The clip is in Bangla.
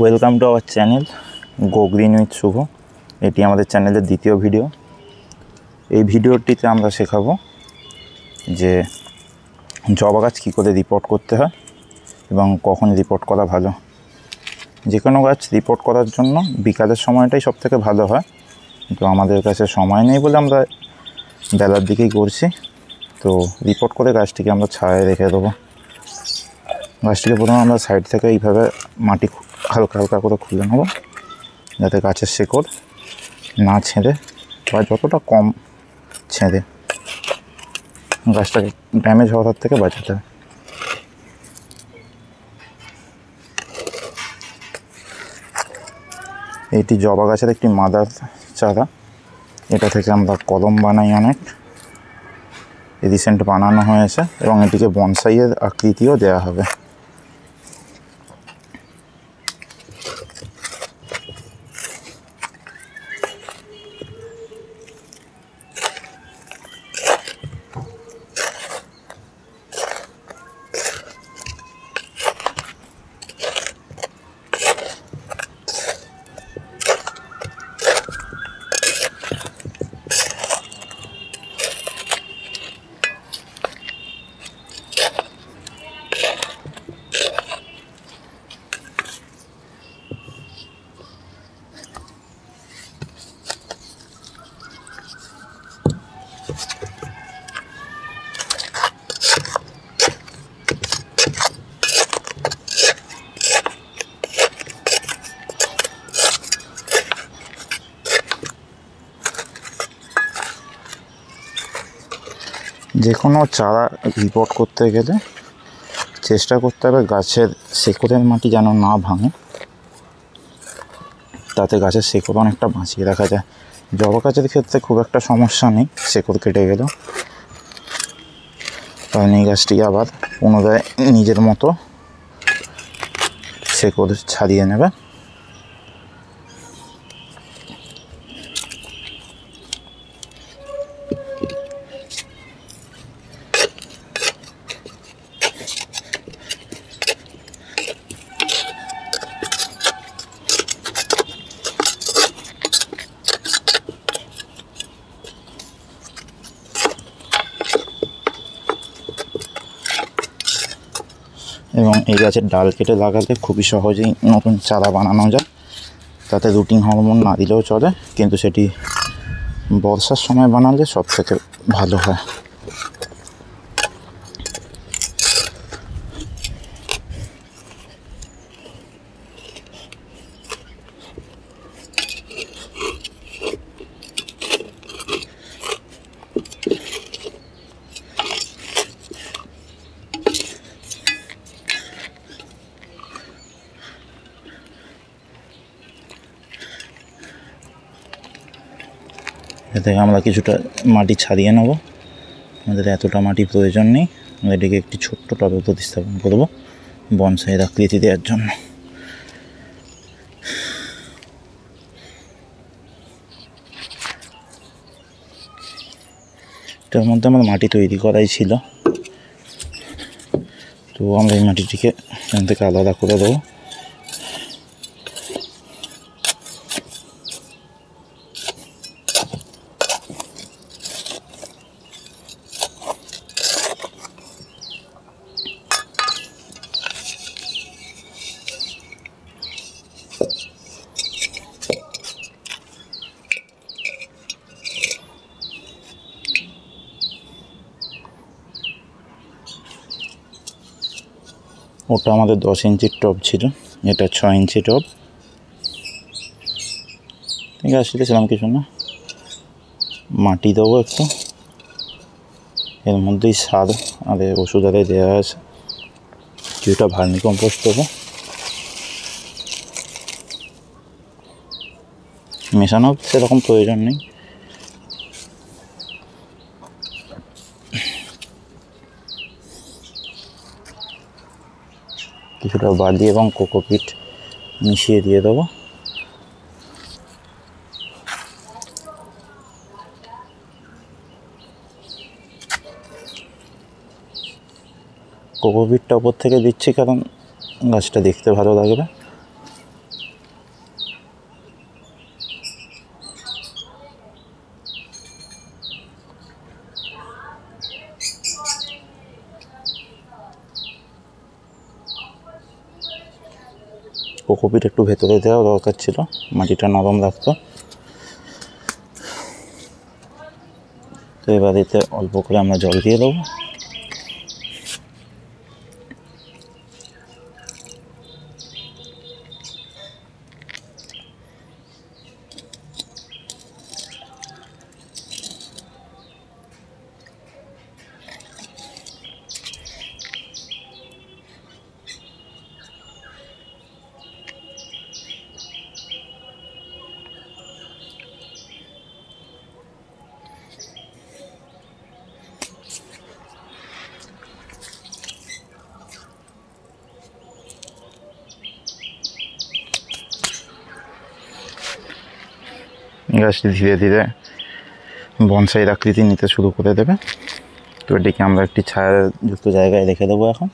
welcome to our channel go green with Shubho এটি আমাদের চ্যানেলের দ্বিতীয় ভিডিও এই ভিডিওটিতে আমরা শেখাবো যে জবা গাছ কী করে রিপোর্ট করতে হয় এবং কখন রিপোর্ট করা ভালো যে কোনো গাছ রিপোর্ট করার জন্য বিকালের সময়টাই সব থেকে ভালো হয় কিন্তু আমাদের কাছে সময় নেই বলে আমরা বেলার দিকেই করছি তো রিপোর্ট করে গাছটিকে আমরা ছায়ায় রেখে দেবো গাছটিকে প্রথমে আমরা সাইড থেকে এইভাবে মাটি হালকা হালকা করে খুলে নেব যাতে গাছের শেকড় না ছেঁদে বা যতটা কম ছেঁদে গাছটাকে ড্যামেজ হওয়ার থেকে বাঁচাতে হবে এটি জবা গাছের একটি মাদার চারা এটা থেকে আমরা কলম বানাই অনেক রিসেন্ট বানানো হয়েছে এবং এটিকে বনসাইয়ের আকৃতিও দেয়া হবে যে কোনো চারা রিপোর্ট করতে গেলে চেষ্টা করতে হবে গাছের শেকড়ের মাটি যেন না ভাঙে তাতে গাছের শেকড় অনেকটা বাঁচিয়ে রাখা যায় জবা গাছের ক্ষেত্রে খুব একটা সমস্যা নেই শেকড় কেটে গেলেও কারণ এই গাছটি আবার পুনরায় নিজের মতো শেকড় ছাড়িয়ে নেবে এবং এই গাছের ডাল কেটে লাগালে খুবই সহজেই নতুন চারা বানানো যায় তাতে রুটিন হরমোন না দিলেও চলে কিন্তু সেটি বর্ষার সময় বানালে সব থেকে ভালো হয় এতে থেকে আমরা কিছুটা মাটি ছাড়িয়ে নেব আমাদের এতটা মাটি প্রয়োজন নেই আমরা এটিকে একটি ছোট্ট টবে প্রতিস্থাপন করব বনসাইয়ের আকৃতি দেওয়ার জন্য এটার মধ্যে আমার মাটি তৈরি করাই ছিল তো আমরা এই মাটিটিকে এখান থেকে আলাদা করে দেবো ওটা আমাদের দশ ইঞ্চির টপ ছিল এটা ছ ইঞ্চি টপ ঠিক আছে সেরকম কিছু না মাটি দেবো একটু এর মধ্যেই সার আর ওষুধ আরে দেওয়া আছে কিছুটা ভার্মি কম্পোস্ট দেবো মেশানো সেরকম প্রয়োজন নেই কিছুটা বালি এবং কোকোপিট মিশিয়ে দিয়ে দেবো কোকোপিটটা ওপর থেকে দিচ্ছি কারণ গাছটা দেখতে ভালো লাগবে কোকোপিট একটু ভেতরে দেওয়া দরকার ছিল মাটিটা নরম রাখতো তো এবার এতে অল্প করে আমরা জল দিয়ে দেবো গাছটি ধীরে ধীরে বনসাইয়ের আকৃতি নিতে শুরু করে দেবে তো এটিকে আমরা একটি ছায়াযুক্ত জায়গায় রেখে দেবো এখন